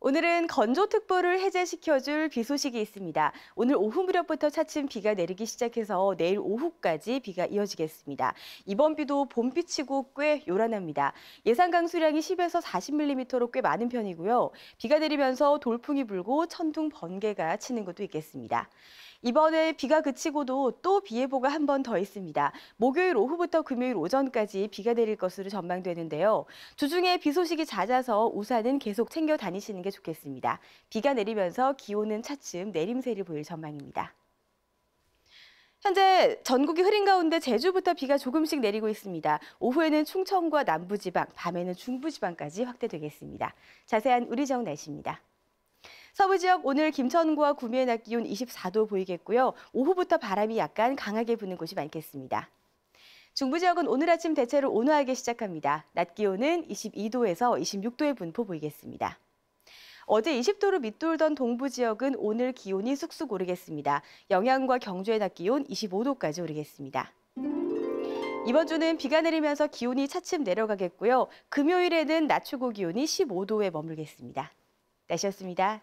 오늘은 건조특보를 해제시켜줄 비 소식이 있습니다. 오늘 오후 무렵부터 차츰 비가 내리기 시작해서 내일 오후까지 비가 이어지겠습니다. 이번 비도 봄비치고 꽤 요란합니다. 예상 강수량이 10에서 40mm로 꽤 많은 편이고요. 비가 내리면서 돌풍이 불고 천둥 번개가 치는 것도 있겠습니다. 이번에 비가 그치고도 또 비 예보가 한 번 더 있습니다. 목요일 오후부터 금요일 오전까지 비가 내릴 것으로 전망되는데요. 주중에 비 소식이 잦아서 우산은 계속 챙겨 다니시는 게게 좋겠습니다. 비가 내리면서 기온은 차츰 내림세를 보일 전망입니다. 현재 전국이 흐린 가운데 제주부터 비가 조금씩 내리고 있습니다. 오후에는 충청과 남부지방, 밤에는 중부지방까지 확대되겠습니다. 자세한 우리정 날씨입니다. 서부 지역 오늘 김천과 구미의 낮 기온 24도 보이겠고요. 오후부터 바람이 약간 강하게 부는 곳이 많겠습니다. 중부 지역은 오늘 아침 대체로 온화하게 시작합니다. 낮 기온은 22도에서 26도의 분포 보이겠습니다. 어제 20도를 밑돌던 동부 지역은 오늘 기온이 쑥쑥 오르겠습니다. 영양과 경주의 낮 기온 25도까지 오르겠습니다. 이번 주는 비가 내리면서 기온이 차츰 내려가겠고요. 금요일에는 낮 최고 기온이 15도에 머물겠습니다. 날씨였습니다.